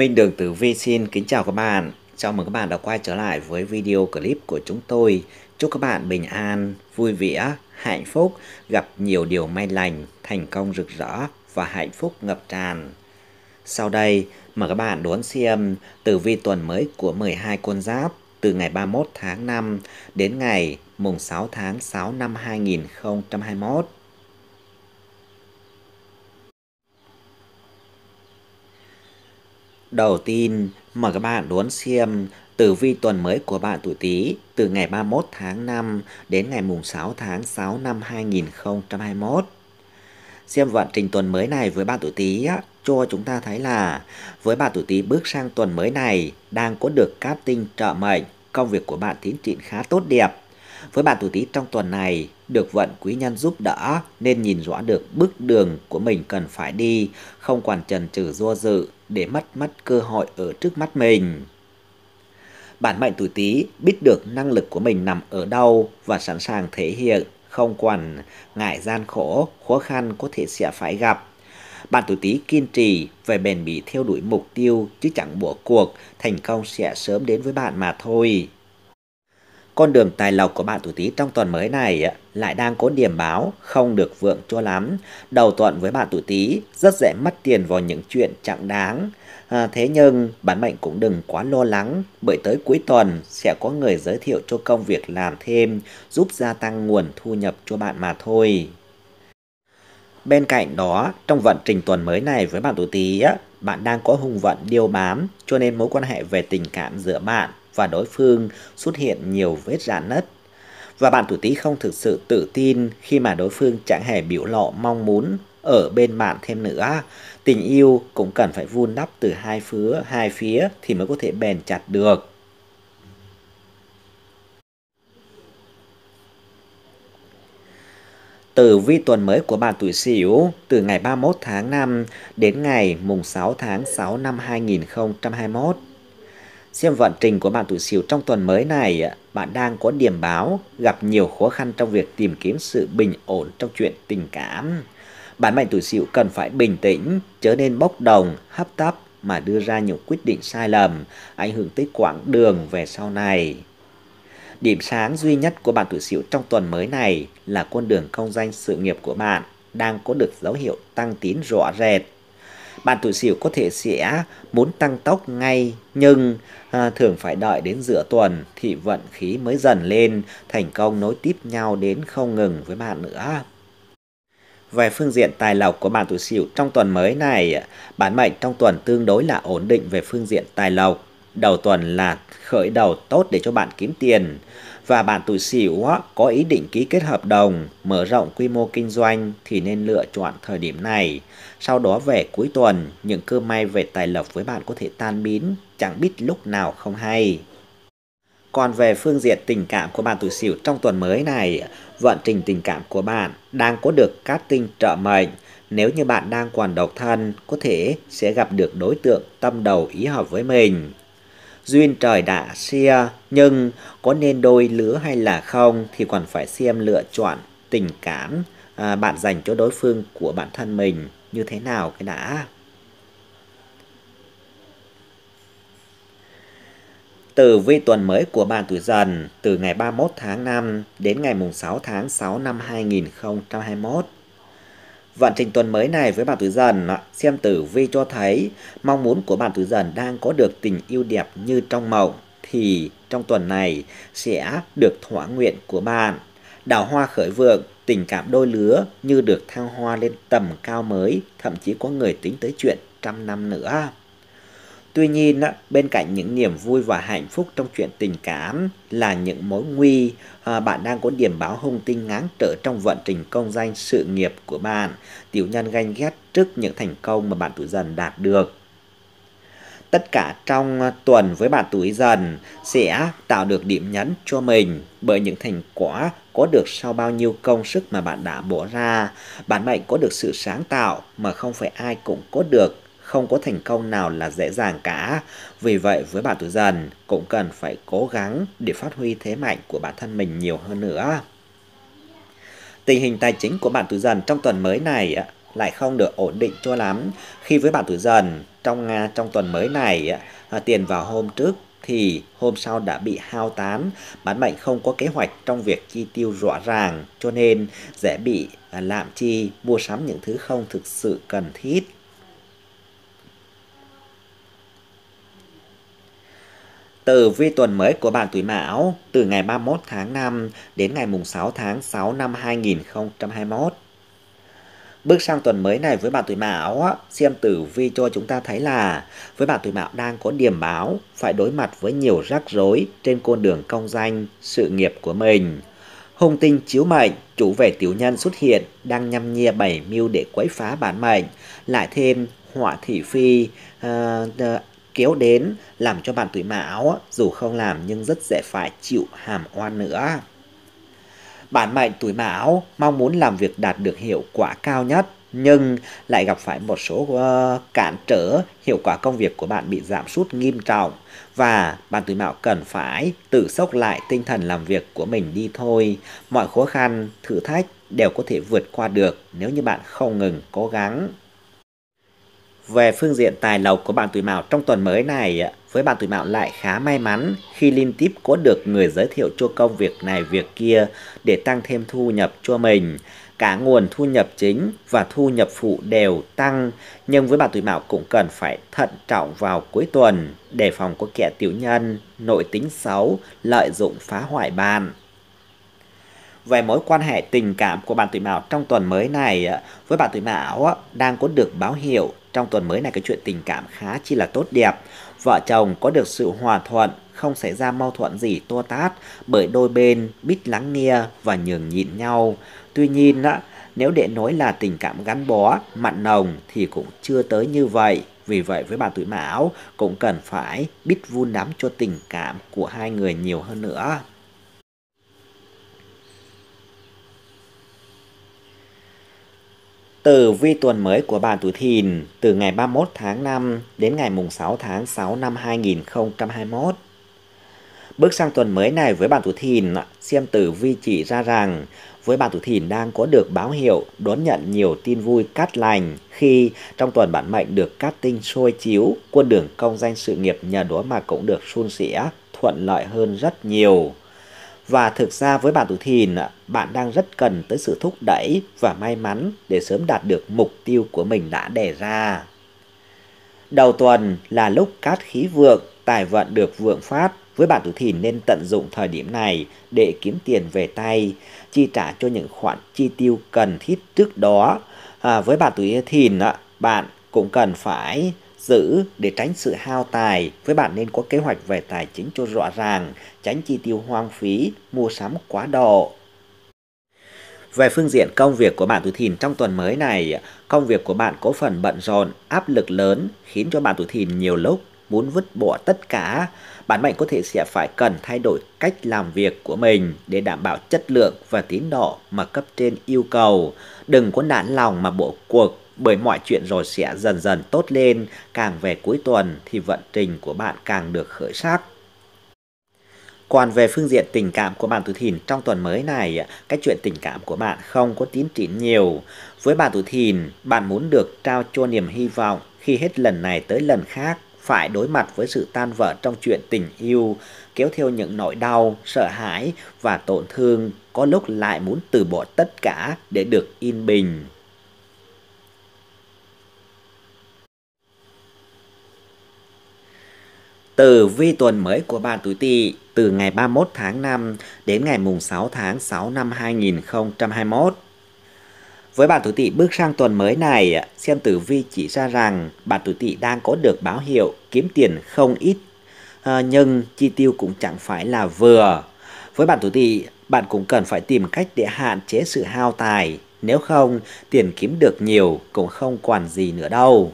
Minh Đường Tử Vi xin kính chào các bạn. Chào mừng các bạn đã quay trở lại với video clip của chúng tôi. Chúc các bạn bình an, vui vẻ, hạnh phúc, gặp nhiều điều may lành, thành công rực rỡ và hạnh phúc ngập tràn. Sau đây, mời các bạn đón xem tử vi tuần mới của 12 con giáp từ ngày 31 tháng 5 đến ngày mùng 6 tháng 6 năm 2021. Đầu tiên, mời các bạn đón xem tử vi tuần mới của bạn tuổi Tý từ ngày 31 tháng 5 đến ngày mùng 6 tháng 6 năm 2021. Xem vận trình tuần mới này với bạn tuổi Tý cho chúng ta thấy là với bạn tuổi Tý bước sang tuần mới này đang có được các tinh trợ mệnh, công việc của bạn tiến triển khá tốt đẹp với bạn tuổi Tý trong tuần này, được vận quý nhân giúp đỡ nên nhìn rõ được bước đường của mình cần phải đi, không quản trần trừ do dự để mất mất cơ hội ở trước mắt mình. Bản mệnh tuổi Tý biết được năng lực của mình nằm ở đâu và sẵn sàng thể hiện, không quản ngại gian khổ, khó khăn có thể sẽ phải gặp. Bạn tuổi Tý kiên trì về bền bỉ theo đuổi mục tiêu chứ chẳng bỏ cuộc, thành công sẽ sớm đến với bạn mà thôi con đường tài lộc của bạn tuổi Tý trong tuần mới này lại đang có điểm báo không được vượng cho lắm. Đầu tuần với bạn tuổi Tý rất dễ mất tiền vào những chuyện chẳng đáng. À, thế nhưng bản mệnh cũng đừng quá lo lắng bởi tới cuối tuần sẽ có người giới thiệu cho công việc làm thêm giúp gia tăng nguồn thu nhập cho bạn mà thôi. Bên cạnh đó, trong vận trình tuần mới này với bạn tuổi Tý, bạn đang có hung vận điêu bám, cho nên mối quan hệ về tình cảm giữa bạn và đối phương xuất hiện nhiều vết rạn nứt. Và bạn tuổi Tý không thực sự tự tin khi mà đối phương chẳng hề biểu lộ mong muốn ở bên bạn thêm nữa. Tình yêu cũng cần phải vun đắp từ hai phía, hai phía thì mới có thể bền chặt được. từ vi tuần mới của bạn tuổi Sửu từ ngày 31 tháng 5 đến ngày mùng 6 tháng 6 năm 2021 Xem vận trình của bạn tuổi Sửu trong tuần mới này, bạn đang có điểm báo gặp nhiều khó khăn trong việc tìm kiếm sự bình ổn trong chuyện tình cảm. Bạn mệnh tuổi Sửu cần phải bình tĩnh, chớ nên bốc đồng, hấp tấp mà đưa ra nhiều quyết định sai lầm, ảnh hưởng tới quãng đường về sau này. Điểm sáng duy nhất của bạn tuổi Sửu trong tuần mới này là con đường công danh sự nghiệp của bạn đang có được dấu hiệu tăng tín rõ rệt bạn tuổi sửu có thể sẽ muốn tăng tốc ngay nhưng à, thường phải đợi đến giữa tuần thì vận khí mới dần lên, thành công nối tiếp nhau đến không ngừng với bạn nữa. Về phương diện tài lộc của bạn tuổi sửu trong tuần mới này, bản mệnh trong tuần tương đối là ổn định về phương diện tài lộc. Đầu tuần là khởi đầu tốt để cho bạn kiếm tiền và bạn tuổi Sửu có ý định ký kết hợp đồng mở rộng quy mô kinh doanh thì nên lựa chọn thời điểm này. Sau đó về cuối tuần, những cơ may về tài lộc với bạn có thể tan biến, chẳng biết lúc nào không hay. Còn về phương diện tình cảm của bạn tuổi Sửu trong tuần mới này, vận trình tình cảm của bạn đang có được các tinh trợ mệnh. Nếu như bạn đang còn độc thân, có thể sẽ gặp được đối tượng tâm đầu ý hợp với mình duyên trời đã xia, nhưng có nên đôi lứa hay là không thì còn phải xem lựa chọn tình cảm à, bạn dành cho đối phương của bản thân mình như thế nào cái đã. từ vi tuần mới của bạn tuổi dần từ ngày 31 tháng 5 đến ngày 6 tháng 6 năm 2021. Vận trình tuần mới này với bạn tuổi dần, xem tử vi cho thấy mong muốn của bạn tuổi dần đang có được tình yêu đẹp như trong mộng thì trong tuần này sẽ được thỏa nguyện của bạn. Đào hoa khởi vượng, tình cảm đôi lứa như được thăng hoa lên tầm cao mới, thậm chí có người tính tới chuyện trăm năm nữa. Tuy nhiên, bên cạnh những niềm vui và hạnh phúc trong chuyện tình cảm là những mối nguy à, bạn đang có điểm báo hung tinh ngáng trở trong vận trình công danh sự nghiệp của bạn. Tiểu nhân ganh ghét trước những thành công mà bạn tuổi dần đạt được tất cả trong tuần với bạn tuổi dần sẽ tạo được điểm nhấn cho mình bởi những thành quả có được sau bao nhiêu công sức mà bạn đã bỏ ra. Bạn mệnh có được sự sáng tạo mà không phải ai cũng có được không có thành công nào là dễ dàng cả. Vì vậy với bạn tuổi dần cũng cần phải cố gắng để phát huy thế mạnh của bản thân mình nhiều hơn nữa. Tình hình tài chính của bạn tuổi dần trong tuần mới này lại không được ổn định cho lắm khi với bạn tuổi dần trong trong tuần mới này à, tiền vào hôm trước thì hôm sau đã bị hao tán, bản mệnh không có kế hoạch trong việc chi tiêu rõ ràng, cho nên dễ bị à, lạm chi, mua sắm những thứ không thực sự cần thiết. Tử vi tuần mới của bạn tuổi Mão từ ngày 31 tháng 5 đến ngày mùng 6 tháng 6 năm 2021. Bước sang tuần mới này với bạn tuổi Mão, xem tử vi cho chúng ta thấy là với bạn tuổi Mão đang có điểm báo phải đối mặt với nhiều rắc rối trên con đường công danh, sự nghiệp của mình. hùng tinh chiếu mệnh, chủ về tiểu nhân xuất hiện, đang nhăm nhia bảy mưu để quấy phá bản mệnh, lại thêm họa thị phi, uh, kéo đến làm cho bạn tuổi mão dù không làm nhưng rất dễ phải chịu hàm oan nữa. Bạn mệnh tuổi mão mong muốn làm việc đạt được hiệu quả cao nhất nhưng lại gặp phải một số uh, cản trở hiệu quả công việc của bạn bị giảm sút nghiêm trọng và bạn tuổi mão cần phải tự sốc lại tinh thần làm việc của mình đi thôi mọi khó khăn thử thách đều có thể vượt qua được nếu như bạn không ngừng cố gắng về phương diện tài lộc của bạn tuổi Mão trong tuần mới này, với bạn tuổi Mão lại khá may mắn khi liên tiếp có được người giới thiệu cho công việc này việc kia để tăng thêm thu nhập cho mình. Cả nguồn thu nhập chính và thu nhập phụ đều tăng, nhưng với bạn tuổi Mão cũng cần phải thận trọng vào cuối tuần, đề phòng có kẻ tiểu nhân, nội tính xấu, lợi dụng phá hoại bạn về mối quan hệ tình cảm của bạn tuổi Mão trong tuần mới này với bạn tuổi Mão đang có được báo hiệu trong tuần mới này cái chuyện tình cảm khá chi là tốt đẹp. Vợ chồng có được sự hòa thuận, không xảy ra mâu thuẫn gì to tát bởi đôi bên biết lắng nghe và nhường nhịn nhau. Tuy nhiên á, nếu để nói là tình cảm gắn bó, mặn nồng thì cũng chưa tới như vậy. Vì vậy với bà tuổi Mão cũng cần phải biết vun đắm cho tình cảm của hai người nhiều hơn nữa. từ vi tuần mới của bạn tuổi Thìn từ ngày 31 tháng 5 đến ngày mùng 6 tháng 6 năm 2021. Bước sang tuần mới này với bạn tuổi Thìn, xem tử vi chỉ ra rằng với bạn tuổi Thìn đang có được báo hiệu đón nhận nhiều tin vui cát lành khi trong tuần bản mệnh được cát tinh sôi chiếu, quân đường công danh sự nghiệp nhờ đó mà cũng được suôn sẻ, thuận lợi hơn rất nhiều. Và thực ra với bạn tuổi thìn, bạn đang rất cần tới sự thúc đẩy và may mắn để sớm đạt được mục tiêu của mình đã đề ra. Đầu tuần là lúc cát khí vượng, tài vận được vượng phát. Với bạn tuổi thìn nên tận dụng thời điểm này để kiếm tiền về tay, chi trả cho những khoản chi tiêu cần thiết trước đó. À, với bạn tuổi thìn, bạn cũng cần phải giữ để tránh sự hao tài. Với bạn nên có kế hoạch về tài chính cho rõ ràng, tránh chi tiêu hoang phí, mua sắm quá độ. Về phương diện công việc của bạn tuổi thìn trong tuần mới này, công việc của bạn có phần bận rộn, áp lực lớn khiến cho bạn tuổi thìn nhiều lúc muốn vứt bỏ tất cả. Bạn mệnh có thể sẽ phải cần thay đổi cách làm việc của mình để đảm bảo chất lượng và tín độ mà cấp trên yêu cầu. Đừng có nản lòng mà bộ cuộc bởi mọi chuyện rồi sẽ dần dần tốt lên, càng về cuối tuần thì vận trình của bạn càng được khởi sắc. Còn về phương diện tình cảm của bạn tuổi thìn trong tuần mới này, cái chuyện tình cảm của bạn không có tiến triển nhiều. Với bạn tuổi thìn, bạn muốn được trao cho niềm hy vọng khi hết lần này tới lần khác phải đối mặt với sự tan vỡ trong chuyện tình yêu, kéo theo những nỗi đau, sợ hãi và tổn thương, có lúc lại muốn từ bỏ tất cả để được yên bình. Tử vi tuần mới của bạn tuổi Tỵ từ ngày 31 tháng 5 đến ngày mùng 6 tháng 6 năm 2021. Với bạn tuổi Tỵ bước sang tuần mới này, xem tử vi chỉ ra rằng bạn tuổi Tỵ đang có được báo hiệu kiếm tiền không ít, ờ, nhưng chi tiêu cũng chẳng phải là vừa. Với bạn tuổi Tỵ, bạn cũng cần phải tìm cách để hạn chế sự hao tài, nếu không tiền kiếm được nhiều cũng không quản gì nữa đâu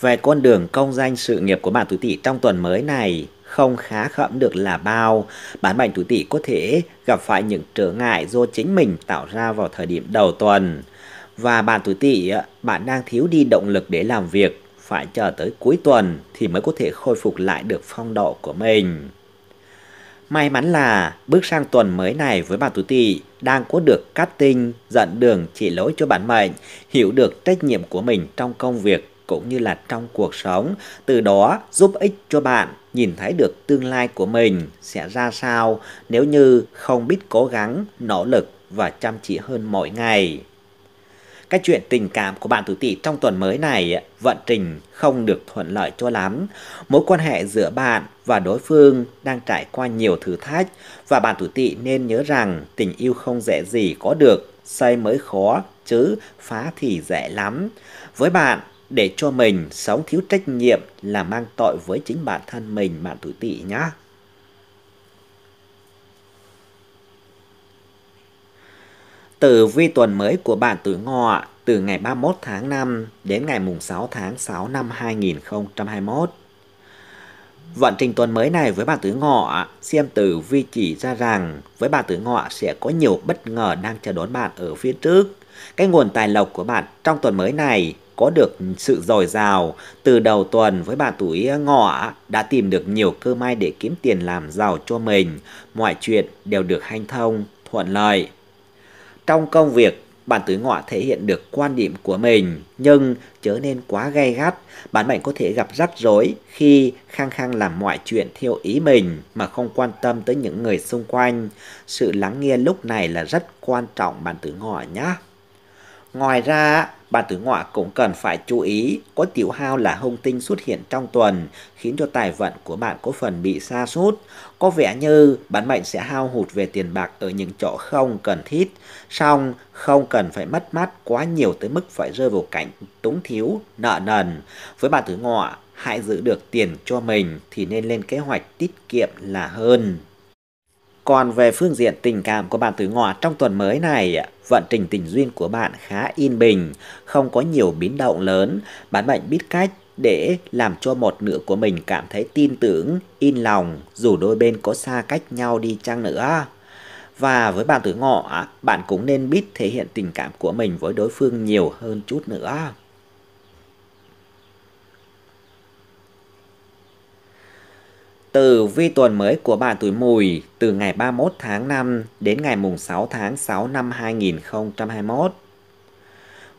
về con đường công danh sự nghiệp của bạn tuổi Tỵ trong tuần mới này không khá khẩm được là bao. Bản mệnh tuổi Tỵ có thể gặp phải những trở ngại do chính mình tạo ra vào thời điểm đầu tuần. Và bạn tuổi Tỵ, bạn đang thiếu đi động lực để làm việc, phải chờ tới cuối tuần thì mới có thể khôi phục lại được phong độ của mình. May mắn là bước sang tuần mới này với bạn tuổi Tỵ đang có được cắt tinh, dẫn đường chỉ lối cho bản mệnh, hiểu được trách nhiệm của mình trong công việc cũng như là trong cuộc sống, từ đó giúp ích cho bạn nhìn thấy được tương lai của mình sẽ ra sao nếu như không biết cố gắng, nỗ lực và chăm chỉ hơn mỗi ngày. Cái chuyện tình cảm của bạn tuổi tỵ trong tuần mới này vận trình không được thuận lợi cho lắm. Mối quan hệ giữa bạn và đối phương đang trải qua nhiều thử thách và bạn tuổi tỵ nên nhớ rằng tình yêu không dễ gì có được, xây mới khó chứ phá thì dễ lắm. Với bạn, để cho mình sống thiếu trách nhiệm là mang tội với chính bản thân mình, bạn tuổi tỵ nhá. Tử vi tuần mới của bạn tuổi ngọ từ ngày 31 tháng 5 đến ngày mùng 6 tháng 6 năm 2021. Vận trình tuần mới này với bạn tuổi ngọ, xem tử vi chỉ ra rằng với bạn tuổi ngọ sẽ có nhiều bất ngờ đang chờ đón bạn ở phía trước. Cái nguồn tài lộc của bạn trong tuần mới này có được sự dồi dào từ đầu tuần với bà tuổi ờ, ngọ đã tìm được nhiều cơ may để kiếm tiền làm giàu cho mình, mọi chuyện đều được hanh thông, thuận lợi. Trong công việc, bạn tuổi ngọ thể hiện được quan điểm của mình, nhưng chớ nên quá gay gắt, bạn mệnh có thể gặp rắc rối khi khăng khăng làm mọi chuyện theo ý mình mà không quan tâm tới những người xung quanh. Sự lắng nghe lúc này là rất quan trọng bạn tuổi ngọ nhé. Ngoài ra, bạn tứ ngọ cũng cần phải chú ý có tiểu hao là hung tinh xuất hiện trong tuần khiến cho tài vận của bạn có phần bị sa sút. Có vẻ như bản mệnh sẽ hao hụt về tiền bạc ở những chỗ không cần thiết. Song không cần phải mất mát quá nhiều tới mức phải rơi vào cảnh túng thiếu, nợ nần. Với bạn tứ ngọ, hãy giữ được tiền cho mình thì nên lên kế hoạch tiết kiệm là hơn. Còn về phương diện tình cảm của bạn Tử Ngọ trong tuần mới này, vận trình tình duyên của bạn khá yên bình, không có nhiều biến động lớn. Bạn mệnh biết cách để làm cho một nửa của mình cảm thấy tin tưởng, yên lòng dù đôi bên có xa cách nhau đi chăng nữa. Và với bạn Tử Ngọ, bạn cũng nên biết thể hiện tình cảm của mình với đối phương nhiều hơn chút nữa. Từ vi tuần mới của bạn tuổi mùi từ ngày 31 tháng 5 đến ngày mùng 6 tháng 6 năm 2021.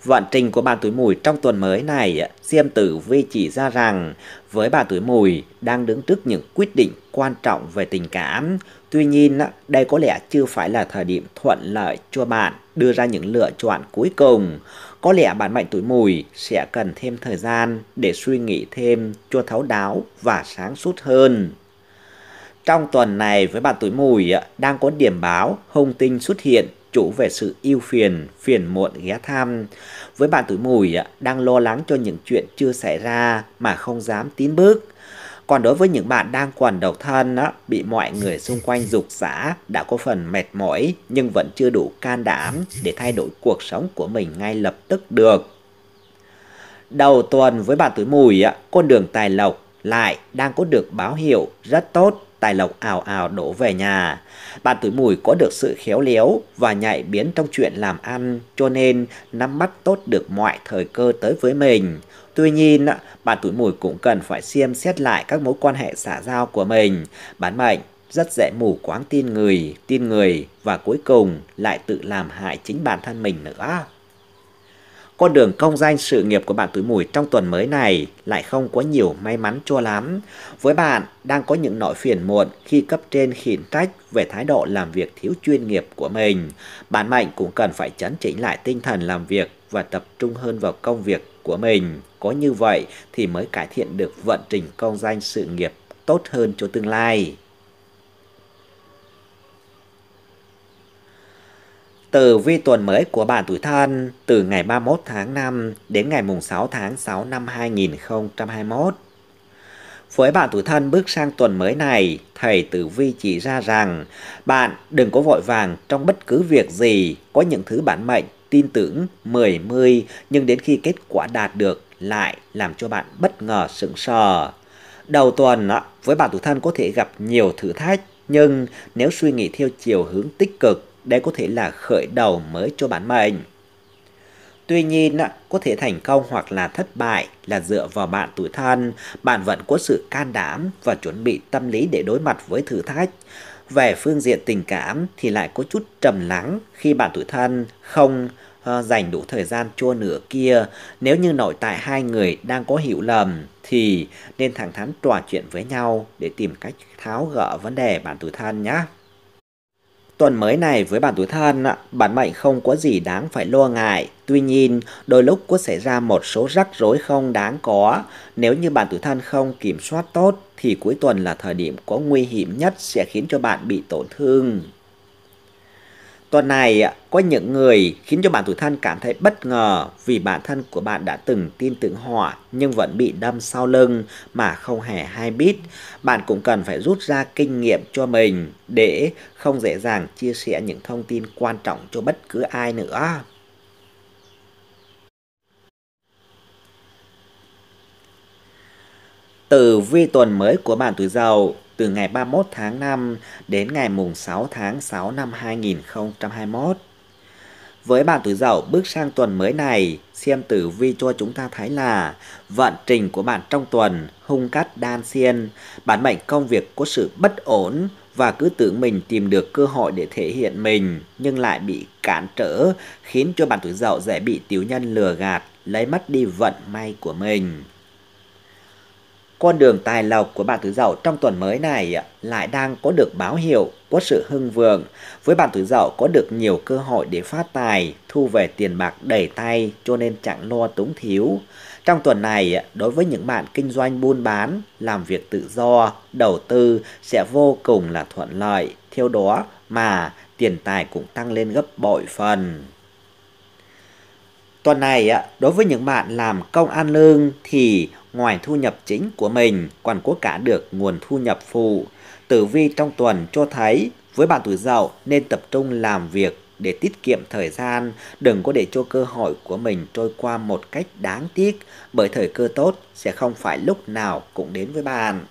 Vận trình của bạn tuổi mùi trong tuần mới này, Diêm Tử Vi chỉ ra rằng với bạn tuổi mùi đang đứng trước những quyết định quan trọng về tình cảm. Tuy nhiên, đây có lẽ chưa phải là thời điểm thuận lợi cho bạn đưa ra những lựa chọn cuối cùng. Có lẽ bạn mệnh tuổi mùi sẽ cần thêm thời gian để suy nghĩ thêm cho thấu đáo và sáng suốt hơn. Trong tuần này với bạn tuổi mùi đang có điểm báo hung tinh xuất hiện chủ về sự yêu phiền, phiền muộn ghé thăm. Với bạn tuổi mùi đang lo lắng cho những chuyện chưa xảy ra mà không dám tiến bước. Còn đối với những bạn đang còn độc thân bị mọi người xung quanh dục xã đã có phần mệt mỏi nhưng vẫn chưa đủ can đảm để thay đổi cuộc sống của mình ngay lập tức được. Đầu tuần với bạn tuổi mùi, con đường tài lộc lại đang có được báo hiệu rất tốt tài lộc ảo ảo đổ về nhà. Bạn tuổi mùi có được sự khéo léo và nhạy biến trong chuyện làm ăn, cho nên nắm bắt tốt được mọi thời cơ tới với mình. Tuy nhiên, bạn tuổi mùi cũng cần phải xem xét lại các mối quan hệ xã giao của mình. Bán mệnh rất dễ mù quáng tin người, tin người và cuối cùng lại tự làm hại chính bản thân mình nữa. Con đường công danh sự nghiệp của bạn túi mùi trong tuần mới này lại không có nhiều may mắn cho lắm. Với bạn đang có những nỗi phiền muộn khi cấp trên khiển trách về thái độ làm việc thiếu chuyên nghiệp của mình. Bạn mạnh cũng cần phải chấn chỉnh lại tinh thần làm việc và tập trung hơn vào công việc của mình. Có như vậy thì mới cải thiện được vận trình công danh sự nghiệp tốt hơn cho tương lai. từ vi tuần mới của bạn tuổi thân từ ngày 31 tháng 5 đến ngày 6 tháng 6 năm 2021. Với bạn tuổi thân bước sang tuần mới này, thầy Tử Vi chỉ ra rằng bạn đừng có vội vàng trong bất cứ việc gì, có những thứ bản mệnh tin tưởng mười mươi nhưng đến khi kết quả đạt được lại làm cho bạn bất ngờ sững sờ. Đầu tuần với bạn tuổi thân có thể gặp nhiều thử thách nhưng nếu suy nghĩ theo chiều hướng tích cực đây có thể là khởi đầu mới cho bản mệnh. Tuy nhiên, có thể thành công hoặc là thất bại là dựa vào bạn tuổi thân, bạn vẫn có sự can đảm và chuẩn bị tâm lý để đối mặt với thử thách. Về phương diện tình cảm thì lại có chút trầm lắng khi bạn tuổi thân không ờ, dành đủ thời gian cho nửa kia. Nếu như nội tại hai người đang có hiểu lầm thì nên thẳng thắn trò chuyện với nhau để tìm cách tháo gỡ vấn đề bạn tuổi thân nhé. Tuần mới này với bản tuổi thân, bản mệnh không có gì đáng phải lo ngại. Tuy nhiên, đôi lúc có xảy ra một số rắc rối không đáng có. Nếu như bản tuổi thân không kiểm soát tốt, thì cuối tuần là thời điểm có nguy hiểm nhất sẽ khiến cho bạn bị tổn thương. Tuần này, à, có những người khiến cho bạn tuổi thân cảm thấy bất ngờ vì bản thân của bạn đã từng tin tưởng họ nhưng vẫn bị đâm sau lưng mà không hề hay biết. Bạn cũng cần phải rút ra kinh nghiệm cho mình để không dễ dàng chia sẻ những thông tin quan trọng cho bất cứ ai nữa. từ vi tuần mới của bạn tuổi giàu từ ngày 31 tháng 5 đến ngày mùng 6 tháng 6 năm 2021. Với bạn tuổi dậu bước sang tuần mới này, xem tử vi cho chúng ta thấy là vận trình của bạn trong tuần hung cắt đan xiên, bản mệnh công việc có sự bất ổn và cứ tưởng mình tìm được cơ hội để thể hiện mình nhưng lại bị cản trở khiến cho bạn tuổi dậu dễ bị tiểu nhân lừa gạt lấy mất đi vận may của mình con đường tài lộc của bạn tuổi dậu trong tuần mới này lại đang có được báo hiệu có sự hưng vượng với bạn tuổi dậu có được nhiều cơ hội để phát tài thu về tiền bạc đầy tay cho nên chẳng lo túng thiếu trong tuần này đối với những bạn kinh doanh buôn bán làm việc tự do đầu tư sẽ vô cùng là thuận lợi theo đó mà tiền tài cũng tăng lên gấp bội phần Tuần này, đối với những bạn làm công ăn lương thì ngoài thu nhập chính của mình còn có cả được nguồn thu nhập phụ. Tử vi trong tuần cho thấy với bạn tuổi dậu nên tập trung làm việc để tiết kiệm thời gian, đừng có để cho cơ hội của mình trôi qua một cách đáng tiếc bởi thời cơ tốt sẽ không phải lúc nào cũng đến với bạn.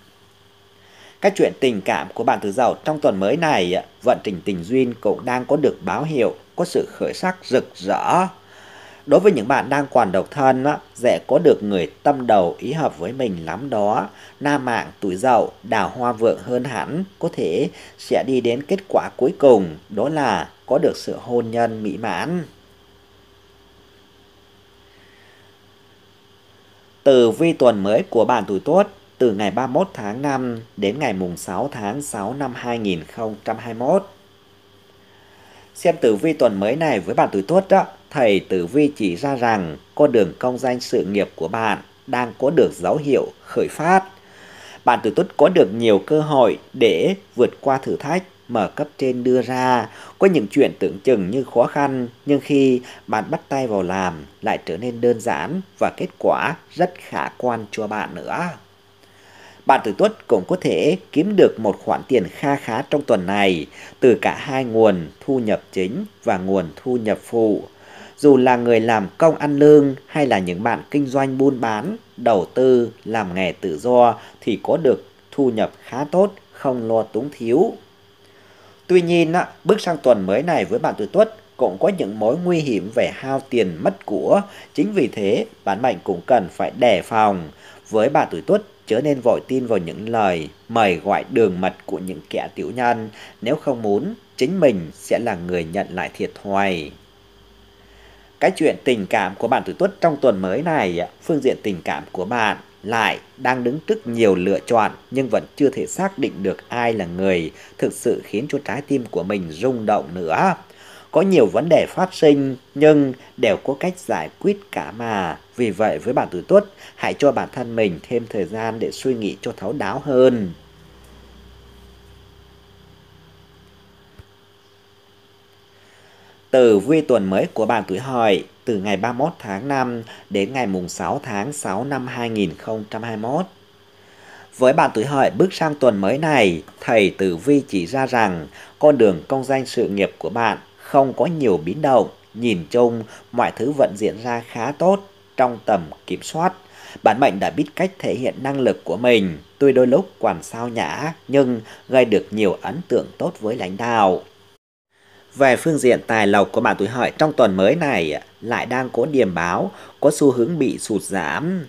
Các chuyện tình cảm của bạn tuổi dậu trong tuần mới này, vận trình tình duyên cũng đang có được báo hiệu, có sự khởi sắc rực rỡ. Đối với những bạn đang còn độc thân á, dễ có được người tâm đầu ý hợp với mình lắm đó. Nam mạng tuổi dậu, đào hoa vượng hơn hẳn, có thể sẽ đi đến kết quả cuối cùng, đó là có được sự hôn nhân mỹ mãn. Từ vi tuần mới của bạn tuổi tốt từ ngày 31 tháng 5 đến ngày mùng 6 tháng 6 năm 2021. Xem tử vi tuần mới này với bạn tuổi tốt đó, thầy Tử Vi chỉ ra rằng con đường công danh sự nghiệp của bạn đang có được dấu hiệu khởi phát. Bạn tử tuất có được nhiều cơ hội để vượt qua thử thách mà cấp trên đưa ra. Có những chuyện tưởng chừng như khó khăn, nhưng khi bạn bắt tay vào làm lại trở nên đơn giản và kết quả rất khả quan cho bạn nữa. Bạn tử tuất cũng có thể kiếm được một khoản tiền kha khá trong tuần này từ cả hai nguồn thu nhập chính và nguồn thu nhập phụ dù là người làm công ăn lương hay là những bạn kinh doanh buôn bán, đầu tư, làm nghề tự do thì có được thu nhập khá tốt, không lo túng thiếu. Tuy nhiên, bước sang tuần mới này với bạn tuổi tuất cũng có những mối nguy hiểm về hao tiền mất của, chính vì thế bản mệnh cũng cần phải đề phòng. Với bạn tuổi tuất chớ nên vội tin vào những lời mời gọi đường mật của những kẻ tiểu nhân, nếu không muốn chính mình sẽ là người nhận lại thiệt thòi cái chuyện tình cảm của bạn tuổi tuất trong tuần mới này, phương diện tình cảm của bạn lại đang đứng trước nhiều lựa chọn nhưng vẫn chưa thể xác định được ai là người thực sự khiến cho trái tim của mình rung động nữa. Có nhiều vấn đề phát sinh nhưng đều có cách giải quyết cả mà. Vì vậy với bạn tuổi tuất, hãy cho bản thân mình thêm thời gian để suy nghĩ cho thấu đáo hơn. từ vi tuần mới của bạn tuổi hợi từ ngày 31 tháng 5 đến ngày mùng 6 tháng 6 năm 2021. Với bạn tuổi hợi bước sang tuần mới này, thầy Tử Vi chỉ ra rằng con đường công danh sự nghiệp của bạn không có nhiều biến động, nhìn chung mọi thứ vẫn diễn ra khá tốt trong tầm kiểm soát. Bản mệnh đã biết cách thể hiện năng lực của mình, tuy đôi lúc quản sao nhã nhưng gây được nhiều ấn tượng tốt với lãnh đạo. Về phương diện tài lộc của bạn tuổi hợi trong tuần mới này lại đang có điểm báo, có xu hướng bị sụt giảm.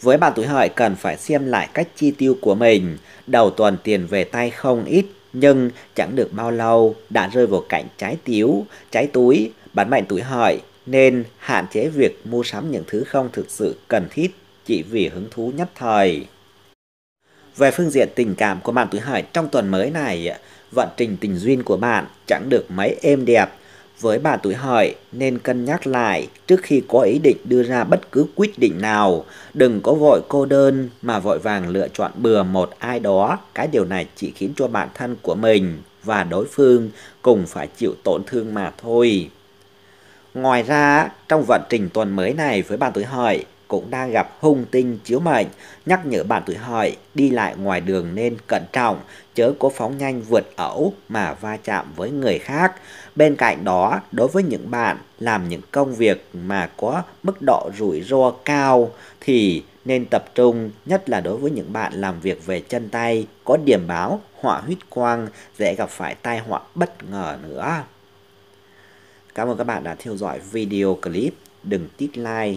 Với bạn tuổi hợi cần phải xem lại cách chi tiêu của mình, đầu tuần tiền về tay không ít nhưng chẳng được bao lâu đã rơi vào cảnh trái tiếu, trái túi, bán mệnh tuổi hợi nên hạn chế việc mua sắm những thứ không thực sự cần thiết chỉ vì hứng thú nhất thời. Về phương diện tình cảm của bạn tuổi hợi trong tuần mới này, vận trình tình duyên của bạn chẳng được mấy êm đẹp. Với bà tuổi hợi nên cân nhắc lại trước khi có ý định đưa ra bất cứ quyết định nào. Đừng có vội cô đơn mà vội vàng lựa chọn bừa một ai đó. Cái điều này chỉ khiến cho bản thân của mình và đối phương cùng phải chịu tổn thương mà thôi. Ngoài ra, trong vận trình tuần mới này với bạn tuổi hợi, cũng đang gặp hung tinh chiếu mệnh, nhắc nhở bạn tuổi hợi đi lại ngoài đường nên cẩn trọng, chớ cố phóng nhanh vượt ẩu mà va chạm với người khác. Bên cạnh đó, đối với những bạn làm những công việc mà có mức độ rủi ro cao thì nên tập trung, nhất là đối với những bạn làm việc về chân tay, có điểm báo, họa huyết quang, dễ gặp phải tai họa bất ngờ nữa. Cảm ơn các bạn đã theo dõi video clip. Đừng tích like,